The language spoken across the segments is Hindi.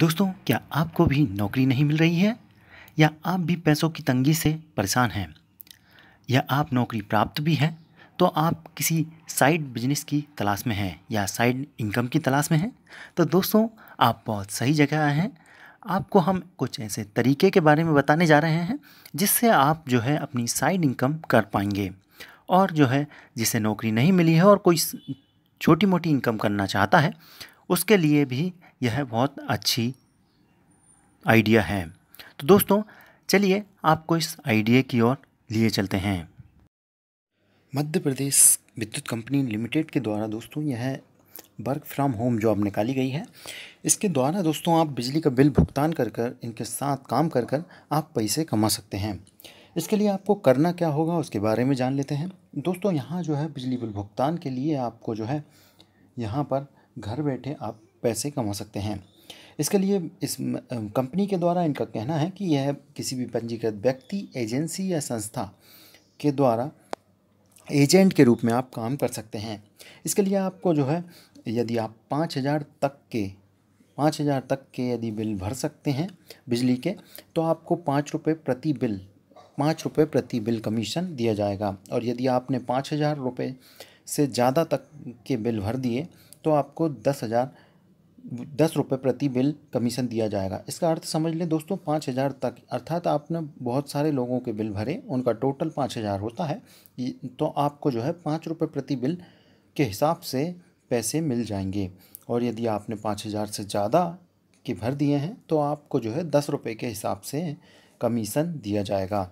दोस्तों क्या आपको भी नौकरी नहीं मिल रही है या आप भी पैसों की तंगी से परेशान हैं या आप नौकरी प्राप्त भी हैं तो आप किसी साइड बिजनेस की तलाश में हैं या साइड इनकम की तलाश में हैं तो दोस्तों आप बहुत सही जगह आए हैं आपको हम कुछ ऐसे तरीके के बारे में बताने जा रहे हैं जिससे आप जो है अपनी साइड इनकम कर पाएंगे और जो है जिसे नौकरी नहीं मिली है और कोई छोटी मोटी इनकम करना चाहता है उसके लिए भी यह बहुत अच्छी आइडिया है तो दोस्तों चलिए आपको इस आइडिया की ओर लिए चलते हैं मध्य प्रदेश विद्युत कंपनी लिमिटेड के द्वारा दोस्तों यह वर्क फ्रॉम होम जॉब निकाली गई है इसके द्वारा दोस्तों आप बिजली का बिल भुगतान कर कर इनके साथ काम कर कर आप पैसे कमा सकते हैं इसके लिए आपको करना क्या होगा उसके बारे में जान लेते हैं दोस्तों यहाँ जो है बिजली बिल भुगतान के लिए आपको जो है यहाँ पर घर बैठे आप पैसे कमा सकते हैं इसके लिए इस कंपनी के द्वारा इनका कहना है कि यह किसी भी पंजीकृत व्यक्ति एजेंसी या संस्था के द्वारा एजेंट के रूप में आप काम कर सकते हैं इसके लिए आपको जो है यदि आप पाँच हज़ार तक के पाँच हज़ार तक के यदि बिल भर सकते हैं बिजली के तो आपको पाँच रुपये प्रति बिल पाँच रुपये प्रति बिल कमीशन दिया जाएगा और यदि आपने पाँच हज़ार रुपये से ज़्यादा तक के बिल भर दिए तो आपको दस हज़ार दस रुपये प्रति बिल कमीशन दिया जाएगा इसका अर्थ समझ लें दोस्तों पाँच हज़ार तक अर्थात आपने बहुत सारे लोगों के बिल भरे उनका टोटल पाँच हज़ार होता है तो आपको जो है पाँच रुपये प्रति बिल के हिसाब से पैसे मिल जाएंगे और यदि आपने पाँच हज़ार से ज़्यादा के भर दिए हैं तो आपको जो है दस रुपये के हिसाब से कमीशन दिया जाएगा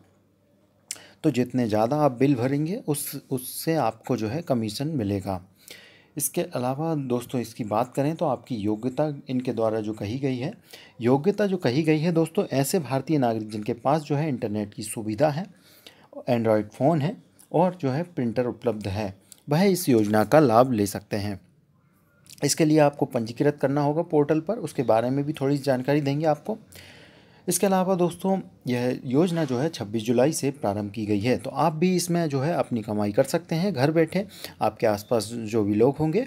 तो जितने ज़्यादा आप बिल भरेंगे उस उससे आपको जो है कमीशन मिलेगा इसके अलावा दोस्तों इसकी बात करें तो आपकी योग्यता इनके द्वारा जो कही गई है योग्यता जो कही गई है दोस्तों ऐसे भारतीय नागरिक जिनके पास जो है इंटरनेट की सुविधा है एंड्रॉयड फ़ोन है और जो है प्रिंटर उपलब्ध है वह इस योजना का लाभ ले सकते हैं इसके लिए आपको पंजीकृत करना होगा पोर्टल पर उसके बारे में भी थोड़ी जानकारी देंगे आपको इसके अलावा दोस्तों यह योजना जो है 26 जुलाई से प्रारंभ की गई है तो आप भी इसमें जो है अपनी कमाई कर सकते हैं घर बैठे आपके आसपास जो भी लोग होंगे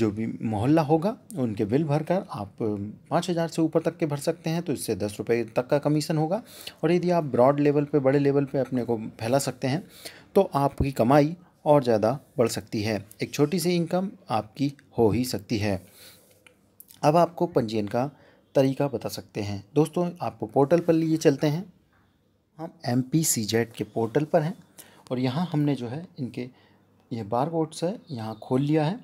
जो भी मोहल्ला होगा उनके बिल भरकर आप पाँच हज़ार से ऊपर तक के भर सकते हैं तो इससे दस रुपये तक का कमीशन होगा और यदि आप ब्रॉड लेवल पे बड़े लेवल पे अपने को फैला सकते हैं तो आपकी कमाई और ज़्यादा बढ़ सकती है एक छोटी सी इनकम आपकी हो ही सकती है अब आपको पंजीयन का तरीका बता सकते हैं दोस्तों आपको पोर्टल पर लिए चलते हैं हम एम पी सी जेड के पोर्टल पर हैं और यहाँ हमने जो है इनके ये बार कोड्स है यहाँ खोल लिया है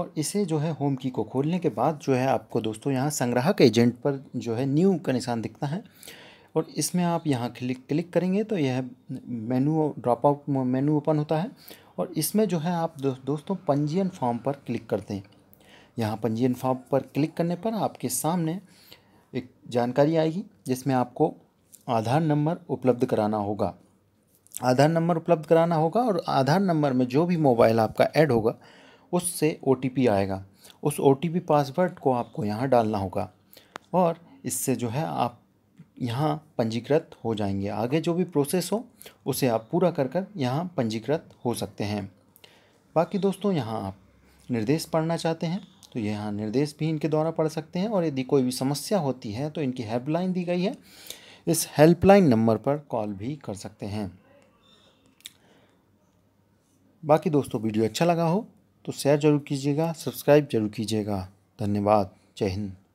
और इसे जो है होम की को खोलने के बाद जो है आपको दोस्तों यहाँ संग्राहक एजेंट पर जो है न्यू का निशान दिखता है और इसमें आप यहाँ क्लिक क्लिक करेंगे तो यह menu drop out menu open होता है और इसमें जो है आप दो, दोस्तों पंजीयन फॉर्म पर क्लिक करते हैं यहाँ पंजीयन फॉर्म पर क्लिक करने पर आपके सामने जानकारी आएगी जिसमें आपको आधार नंबर उपलब्ध कराना होगा आधार नंबर उपलब्ध कराना होगा और आधार नंबर में जो भी मोबाइल आपका ऐड होगा उससे ओ आएगा उस ओ पासवर्ड को आपको यहाँ डालना होगा और इससे जो है आप यहाँ पंजीकृत हो जाएंगे आगे जो भी प्रोसेस हो उसे आप पूरा कर कर यहाँ पंजीकृत हो सकते हैं बाकी दोस्तों यहाँ आप निर्देश पढ़ना चाहते हैं तो यहाँ निर्देश भी इनके द्वारा पढ़ सकते हैं और यदि कोई भी समस्या होती है तो इनकी हेल्पलाइन दी गई है इस हेल्पलाइन नंबर पर कॉल भी कर सकते हैं बाकी दोस्तों वीडियो अच्छा लगा हो तो शेयर जरूर कीजिएगा सब्सक्राइब जरूर कीजिएगा धन्यवाद जय हिंद